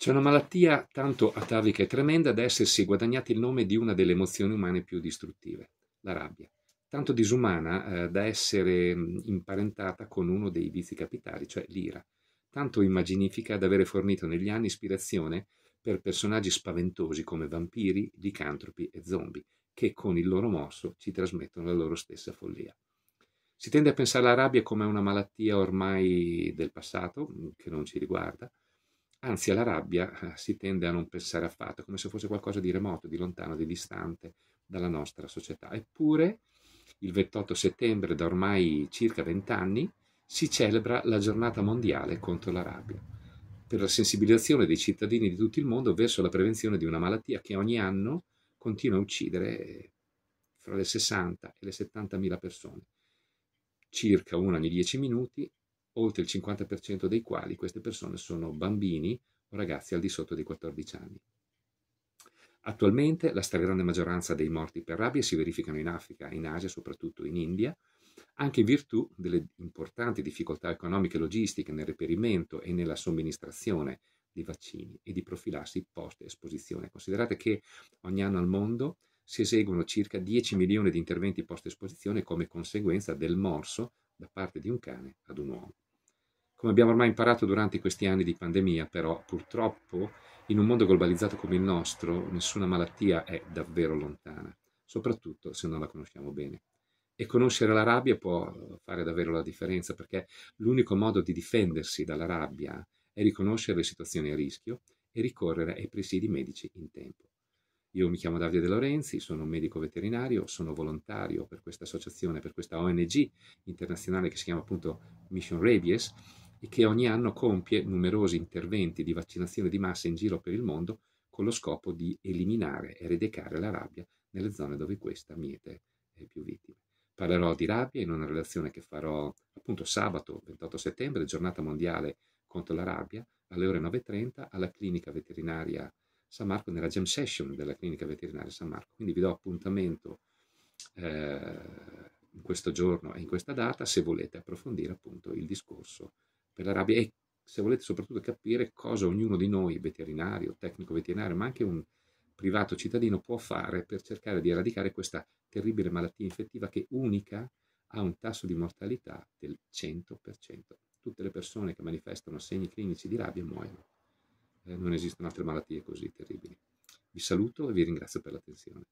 C'è una malattia tanto atavica e tremenda da essersi guadagnati il nome di una delle emozioni umane più distruttive, la rabbia, tanto disumana eh, da essere mm, imparentata con uno dei vizi capitali, cioè l'ira, tanto immaginifica da avere fornito negli anni ispirazione per personaggi spaventosi come vampiri, licantropi e zombie, che con il loro morso ci trasmettono la loro stessa follia. Si tende a pensare alla rabbia come una malattia ormai del passato, mm, che non ci riguarda, Anzi, alla rabbia eh, si tende a non pensare affatto, come se fosse qualcosa di remoto, di lontano, di distante dalla nostra società. Eppure, il 28 settembre, da ormai circa 20 anni, si celebra la giornata mondiale contro la rabbia, per la sensibilizzazione dei cittadini di tutto il mondo verso la prevenzione di una malattia che ogni anno continua a uccidere fra le 60 e le 70 mila persone, circa una ogni 10 minuti, oltre il 50% dei quali queste persone sono bambini o ragazzi al di sotto dei 14 anni. Attualmente la stragrande maggioranza dei morti per rabbia si verificano in Africa, in Asia, soprattutto in India, anche in virtù delle importanti difficoltà economiche e logistiche nel reperimento e nella somministrazione di vaccini e di profilassi post-esposizione. Considerate che ogni anno al mondo si eseguono circa 10 milioni di interventi post-esposizione come conseguenza del morso da parte di un cane ad un uomo. Come abbiamo ormai imparato durante questi anni di pandemia, però, purtroppo, in un mondo globalizzato come il nostro, nessuna malattia è davvero lontana, soprattutto se non la conosciamo bene. E conoscere la rabbia può fare davvero la differenza, perché l'unico modo di difendersi dalla rabbia è riconoscere le situazioni a rischio e ricorrere ai presidi medici in tempo. Io mi chiamo Davide De Lorenzi, sono un medico veterinario, sono volontario per questa associazione, per questa ONG internazionale che si chiama appunto Mission Rabies e che ogni anno compie numerosi interventi di vaccinazione di massa in giro per il mondo con lo scopo di eliminare e eradicare la rabbia nelle zone dove questa miete più vittime. Parlerò di rabbia in una relazione che farò appunto sabato 28 settembre, giornata mondiale contro la rabbia, alle ore 9.30 alla clinica veterinaria San Marco, nella jam session della clinica veterinaria San Marco. Quindi vi do appuntamento eh, in questo giorno e in questa data se volete approfondire appunto il discorso per la rabbia e se volete soprattutto capire cosa ognuno di noi, veterinario, tecnico veterinario, ma anche un privato cittadino, può fare per cercare di eradicare questa terribile malattia infettiva che unica ha un tasso di mortalità del 100%. Tutte le persone che manifestano segni clinici di rabbia muoiono. Eh, non esistono altre malattie così terribili. Vi saluto e vi ringrazio per l'attenzione.